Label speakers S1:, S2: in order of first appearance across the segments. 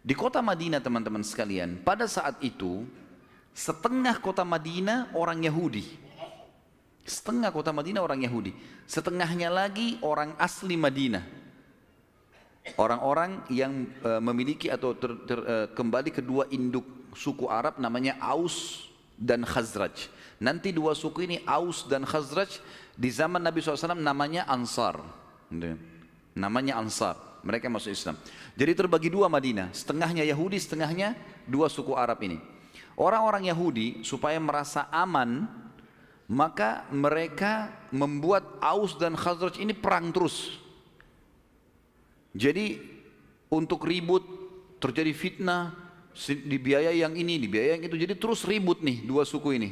S1: Di kota Madinah teman-teman sekalian, pada saat itu setengah kota Madinah orang Yahudi. Setengah kota Madinah orang Yahudi. Setengahnya lagi orang asli Madinah. Orang-orang yang uh, memiliki atau ter, ter, uh, kembali kedua induk suku Arab namanya Aus dan Khazraj. Nanti dua suku ini Aus dan Khazraj di zaman Nabi SAW namanya Ansar. Namanya Ansar mereka masuk Islam. Jadi terbagi dua Madinah, setengahnya Yahudi, setengahnya dua suku Arab ini. Orang-orang Yahudi supaya merasa aman, maka mereka membuat Aus dan Khazraj ini perang terus. Jadi untuk ribut, terjadi fitnah, dibiayai yang ini, dibiayai yang itu. Jadi terus ribut nih dua suku ini.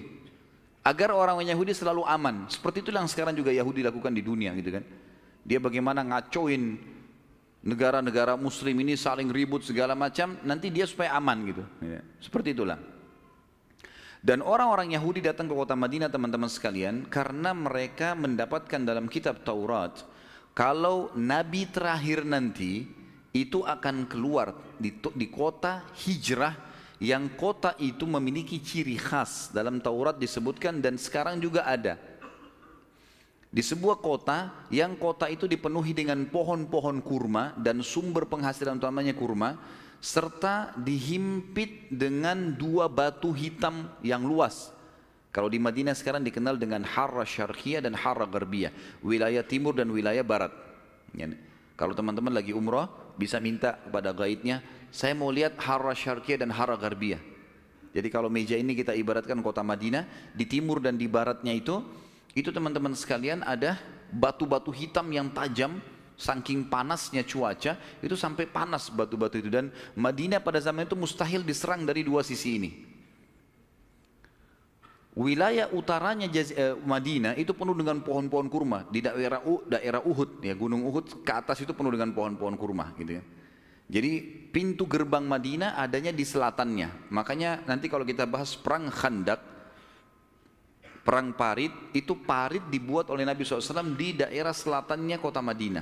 S1: Agar orang Yahudi selalu aman. Seperti itu yang sekarang juga Yahudi lakukan di dunia gitu kan. Dia bagaimana ngacoin negara-negara muslim ini saling ribut segala macam, nanti dia supaya aman gitu. Ya. Seperti itulah. Dan orang-orang Yahudi datang ke kota Madinah teman-teman sekalian karena mereka mendapatkan dalam kitab Taurat kalau nabi terakhir nanti itu akan keluar di, di kota hijrah yang kota itu memiliki ciri khas dalam Taurat disebutkan dan sekarang juga ada di sebuah kota yang kota itu dipenuhi dengan pohon-pohon kurma dan sumber penghasilan utamanya kurma serta dihimpit dengan dua batu hitam yang luas. Kalau di Madinah sekarang dikenal dengan Harra Syarqiyah dan Harra Garbiyah, wilayah timur dan wilayah barat. Ya, kalau teman-teman lagi umroh bisa minta kepada gaidnya, saya mau lihat Harra Syarqiyah dan Harra Garbiyah. Jadi kalau meja ini kita ibaratkan kota Madinah, di timur dan di baratnya itu itu teman-teman sekalian ada batu-batu hitam yang tajam saking panasnya cuaca itu sampai panas batu-batu itu dan Madinah pada zaman itu mustahil diserang dari dua sisi ini. Wilayah utaranya eh, Madinah itu penuh dengan pohon-pohon kurma di daerah U, daerah Uhud ya Gunung Uhud ke atas itu penuh dengan pohon-pohon kurma gitu ya. Jadi pintu gerbang Madinah adanya di selatannya. Makanya nanti kalau kita bahas perang Khandak Perang Parit, itu Parit dibuat oleh Nabi SAW di daerah selatannya kota Madinah.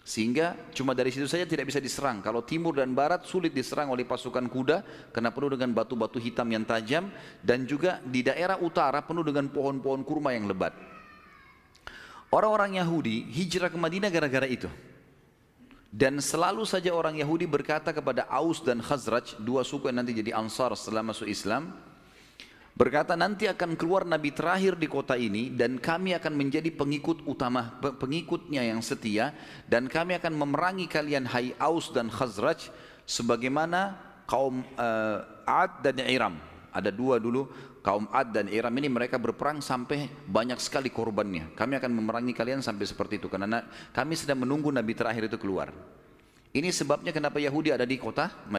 S1: Sehingga cuma dari situ saja tidak bisa diserang. Kalau timur dan barat sulit diserang oleh pasukan kuda karena penuh dengan batu-batu hitam yang tajam dan juga di daerah utara penuh dengan pohon-pohon kurma yang lebat. Orang-orang Yahudi hijrah ke Madinah gara-gara itu. Dan selalu saja orang Yahudi berkata kepada Aus dan Khazraj, dua suku yang nanti jadi Ansar setelah masuk Islam, Berkata nanti akan keluar nabi terakhir di kota ini dan kami akan menjadi pengikut utama pengikutnya yang setia dan kami akan memerangi kalian Hai Aus dan Khazraj sebagaimana kaum uh, Ad dan Iram. Ada dua dulu kaum Ad dan Iram ini mereka berperang sampai banyak sekali korbannya. Kami akan memerangi kalian sampai seperti itu karena kami sedang menunggu nabi terakhir itu keluar. Ini sebabnya kenapa Yahudi ada di kota